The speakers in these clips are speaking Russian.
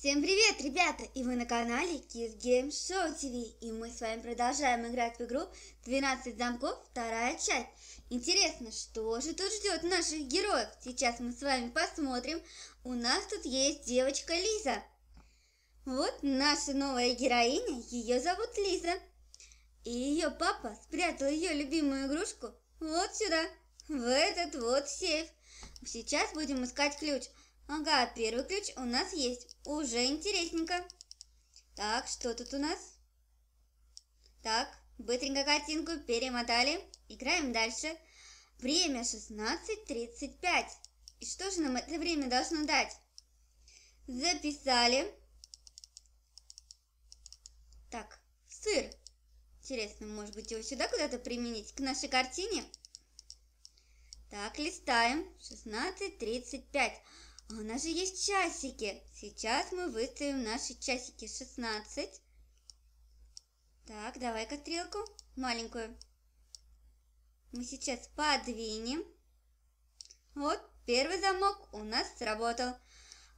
Всем привет, ребята! И вы на канале Kids Game Show TV. И мы с вами продолжаем играть в игру 12 замков, вторая часть. Интересно, что же тут ждет наших героев? Сейчас мы с вами посмотрим. У нас тут есть девочка Лиза. Вот наша новая героиня, ее зовут Лиза. И ее папа спрятал ее любимую игрушку вот сюда, в этот вот сейф. Сейчас будем искать ключ. Ключ. Ага, первый ключ у нас есть. Уже интересненько. Так, что тут у нас? Так, быстренько картинку перемотали. Играем дальше. Время 16.35. И что же нам это время должно дать? Записали. Так, сыр. Интересно, может быть его сюда куда-то применить, к нашей картине? Так, листаем. 16.35. А у нас же есть часики. Сейчас мы выставим наши часики 16. Так, давай-ка стрелку маленькую. Мы сейчас подвинем. Вот, первый замок у нас сработал.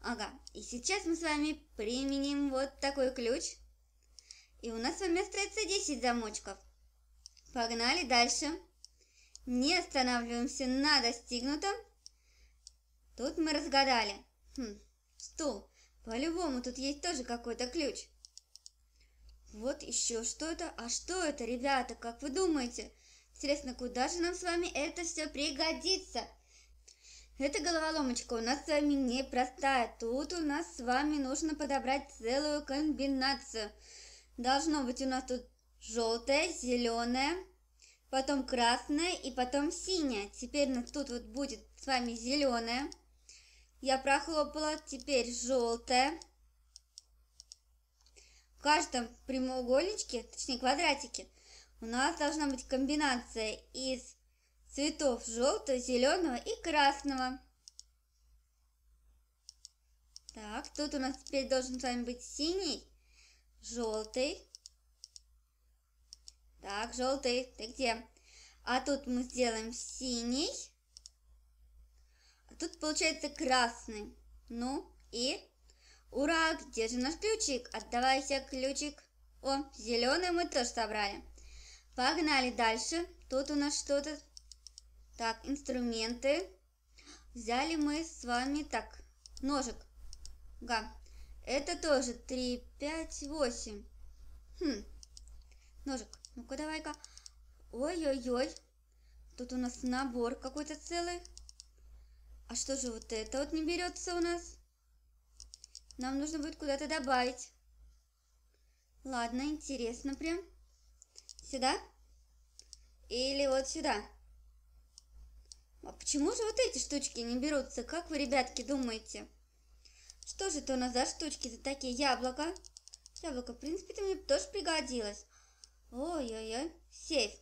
Ага, и сейчас мы с вами применим вот такой ключ. И у нас с вами остается 10 замочков. Погнали дальше. Не останавливаемся на достигнутом. Тут мы разгадали. Хм, стул. По-любому тут есть тоже какой-то ключ. Вот еще что-то. А что это, ребята, как вы думаете? Интересно, куда же нам с вами это все пригодится? Эта головоломочка у нас с вами непростая. Тут у нас с вами нужно подобрать целую комбинацию. Должно быть у нас тут желтое, зеленое, потом красное и потом синее. Теперь у нас тут вот будет с вами зеленое. Я прохлопала теперь желтое. В каждом прямоугольничке, точнее квадратике, у нас должна быть комбинация из цветов желтого, зеленого и красного. Так, тут у нас теперь должен с вами быть синий, желтый. Так, желтый, ты где? А тут мы сделаем синий, Тут получается красный. Ну и? Ура, где же наш ключик? Отдавайся ключик. О, зеленый мы тоже собрали. Погнали дальше. Тут у нас что-то. Так, инструменты. Взяли мы с вами, так, ножик. Га. Это тоже 3, 5, 8. Хм. Ножик. Ну-ка, давай-ка. Ой-ой-ой. Тут у нас набор какой-то целый. А что же вот это вот не берется у нас? Нам нужно будет куда-то добавить. Ладно, интересно прям. Сюда? Или вот сюда? А почему же вот эти штучки не берутся? Как вы, ребятки, думаете? Что же это у нас за штучки, Это такие яблоко? Яблоко, в принципе, это мне тоже пригодилось. Ой-ой-ой, сейф.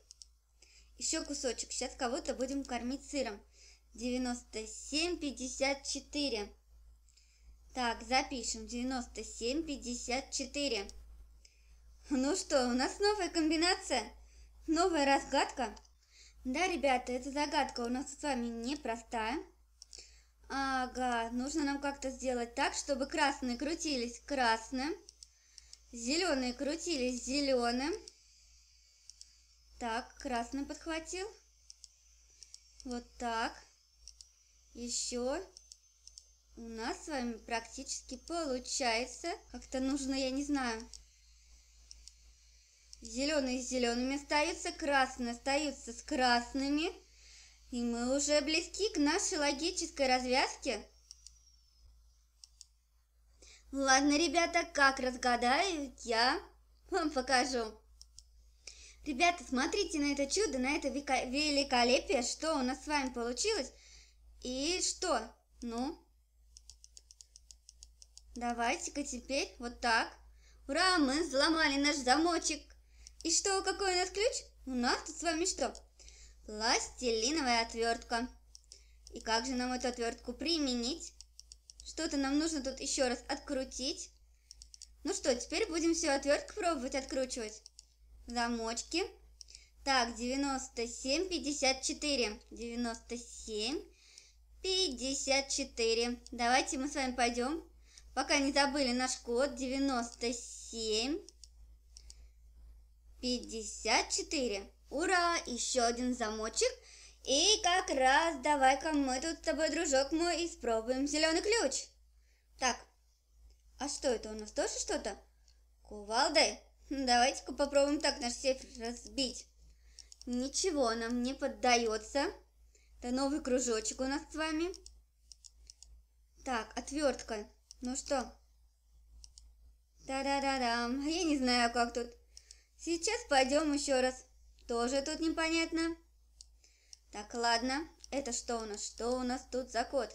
Еще кусочек. Сейчас кого-то будем кормить сыром. 97 54. Так, запишем 97 54. Ну что, у нас новая комбинация, новая разгадка. Да, ребята, эта загадка у нас с вами непростая. Ага, нужно нам как-то сделать так, чтобы красные крутились красным, зеленые крутились зеленым. Так, красный подхватил. Вот так еще у нас с вами практически получается. Как-то нужно, я не знаю. Зеленые с зелеными остаются, красные остаются с красными. И мы уже близки к нашей логической развязке. Ладно, ребята, как разгадаю, я вам покажу. Ребята, смотрите на это чудо, на это великолепие, что у нас с вами получилось. И что? Ну? Давайте-ка теперь вот так. Ура, мы взломали наш замочек. И что, какой у нас ключ? У нас тут с вами что? Пластилиновая отвертка. И как же нам эту отвертку применить? Что-то нам нужно тут еще раз открутить. Ну что, теперь будем всю отвертку пробовать откручивать. Замочки. Так, 97, 54. 97, 54. Давайте мы с вами пойдем, пока не забыли наш код 97. 54. Ура! Еще один замочек. И как раз давай-ка мы тут с тобой, дружок мой, испробуем зеленый ключ. Так, а что это у нас тоже что-то? Кувалдой? Давайте-ка попробуем так наш сейф разбить. Ничего нам не поддается. Это новый кружочек у нас с вами. Так, отвертка. Ну что? Та-да-да-дам. А я не знаю, а как тут. Сейчас пойдем еще раз. Тоже тут непонятно. Так, ладно. Это что у нас? Что у нас тут за код?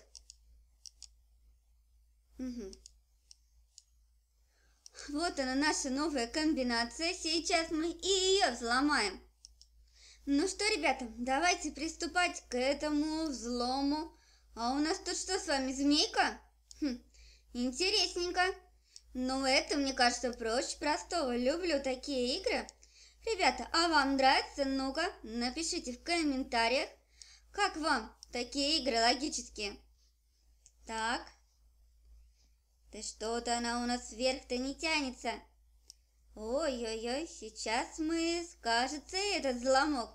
Угу. Вот она, наша новая комбинация. Сейчас мы и ее взломаем. Ну что, ребята, давайте приступать к этому взлому. А у нас тут что с вами, змейка? Хм, интересненько. Но ну, это, мне кажется, проще простого. Люблю такие игры. Ребята, а вам нравится? Ну-ка, напишите в комментариях, как вам такие игры логические. Так. Да что-то она у нас вверх-то не тянется. Ой-ой-ой, сейчас мы, кажется, этот взломок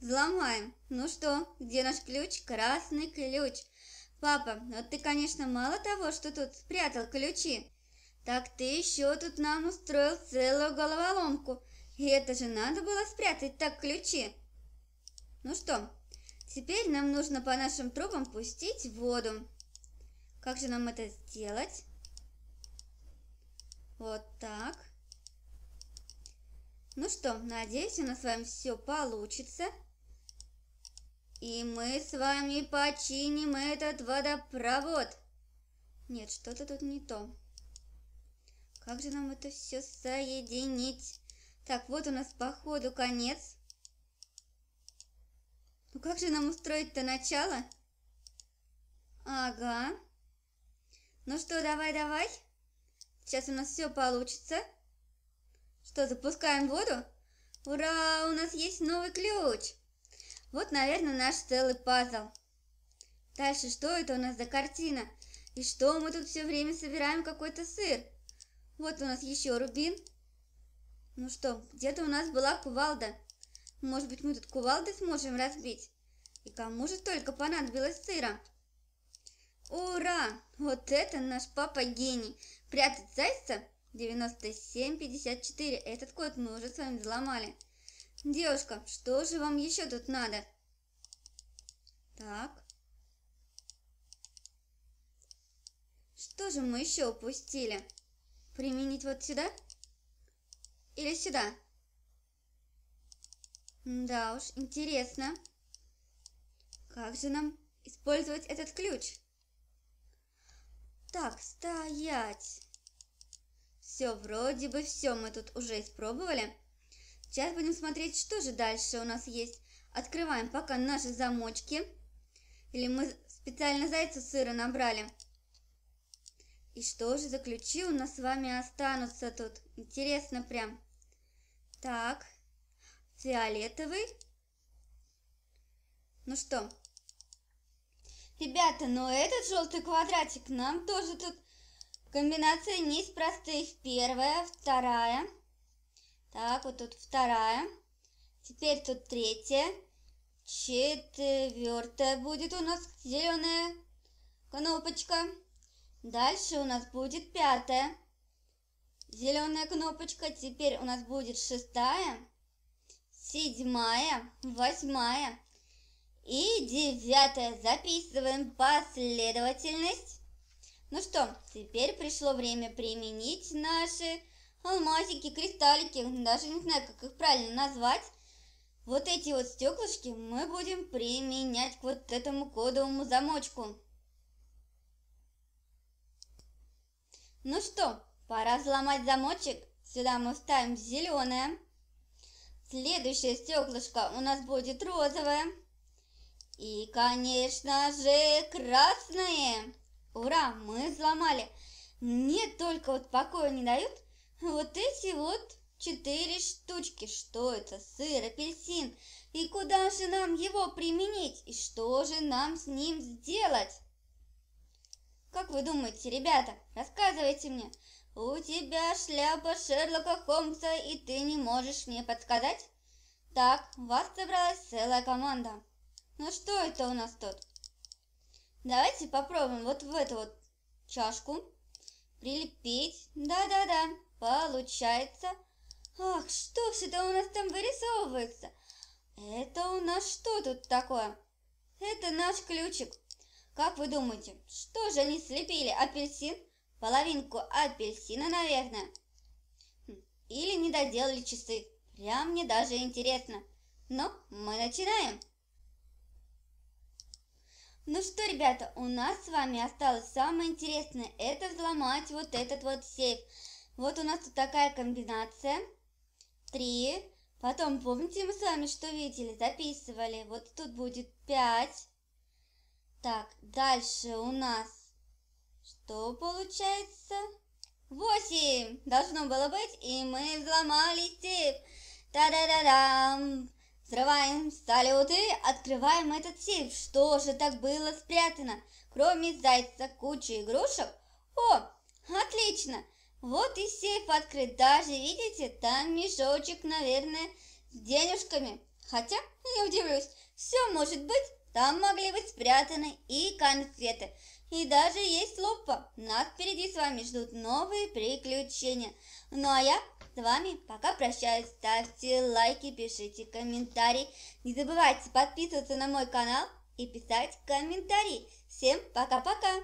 взломаем. Ну что, где наш ключ? Красный ключ. Папа, вот ты, конечно, мало того, что тут спрятал ключи, так ты еще тут нам устроил целую головоломку. И это же надо было спрятать так ключи. Ну что, теперь нам нужно по нашим трубам пустить воду. Как же нам это сделать? Вот так. Ну что, надеюсь, у нас с вами все получится. И мы с вами починим этот водопровод. Нет, что-то тут не то. Как же нам это все соединить? Так, вот у нас походу конец. Ну как же нам устроить-то начало? Ага. Ну что, давай-давай. Сейчас у нас все получится. Что, запускаем воду? Ура, у нас есть новый ключ. Вот, наверное, наш целый пазл. Дальше, что это у нас за картина? И что мы тут все время собираем какой-то сыр? Вот у нас еще рубин. Ну что, где-то у нас была кувалда. Может быть, мы тут кувалды сможем разбить? И кому же только понадобилось сыра? Ура! Вот это наш папа гений! Прятать зайца 9754. Этот код мы уже с вами взломали. Девушка, что же вам еще тут надо? Так. Что же мы еще упустили? Применить вот сюда? Или сюда? Да уж, интересно. Как же нам использовать этот ключ? Так, стоять. Все, вроде бы все мы тут уже испробовали. Сейчас будем смотреть, что же дальше у нас есть. Открываем пока наши замочки. Или мы специально зайца сыра набрали. И что же за ключи у нас с вами останутся тут? Интересно прям. Так, фиолетовый. Ну что? Ребята, но ну этот желтый квадратик нам тоже тут Комбинация низ простых. Первая, вторая. Так, вот тут вторая. Теперь тут третья. Четвертая будет у нас зеленая кнопочка. Дальше у нас будет пятая зеленая кнопочка. Теперь у нас будет шестая, седьмая, восьмая и девятая. Записываем последовательность. Ну что, теперь пришло время применить наши алмазики, кристаллики, даже не знаю, как их правильно назвать. Вот эти вот стеклышки мы будем применять к вот этому кодовому замочку. Ну что, пора взломать замочек. Сюда мы вставим зеленое. Следующее стеклышко у нас будет розовое. И, конечно же, красное. Ура, мы взломали! Мне только вот покоя не дают вот эти вот четыре штучки. Что это? Сыр, апельсин. И куда же нам его применить? И что же нам с ним сделать? Как вы думаете, ребята? Рассказывайте мне. У тебя шляпа Шерлока Холмса, и ты не можешь мне подсказать? Так, вас собралась целая команда. Ну что это у нас тут? Давайте попробуем вот в эту вот чашку прилепить. Да-да-да, получается. Ах, что все это у нас там вырисовывается? Это у нас что тут такое? Это наш ключик. Как вы думаете, что же они слепили? Апельсин? Половинку апельсина, наверное. Хм, или не доделали часы. Прям мне даже интересно. Но ну, мы начинаем. Ну что, ребята, у нас с вами осталось самое интересное. Это взломать вот этот вот сейф. Вот у нас тут такая комбинация. Три. Потом, помните, мы с вами что видели? Записывали. Вот тут будет пять. Так, дальше у нас что получается? Восемь должно было быть, и мы взломали сейф. Та-да-да-дам! Взрываем салюты, открываем этот сейф. Что же так было спрятано? Кроме зайца, кучи игрушек? О, отлично! Вот и сейф открыт. Даже, видите, там мешочек, наверное, с денежками. Хотя, не удивлюсь, все может быть. Там могли быть спрятаны и конфеты. И даже есть лупа. Нас впереди с вами ждут новые приключения. Ну а я с вами пока прощаюсь. Ставьте лайки, пишите комментарии. Не забывайте подписываться на мой канал и писать комментарии. Всем пока-пока!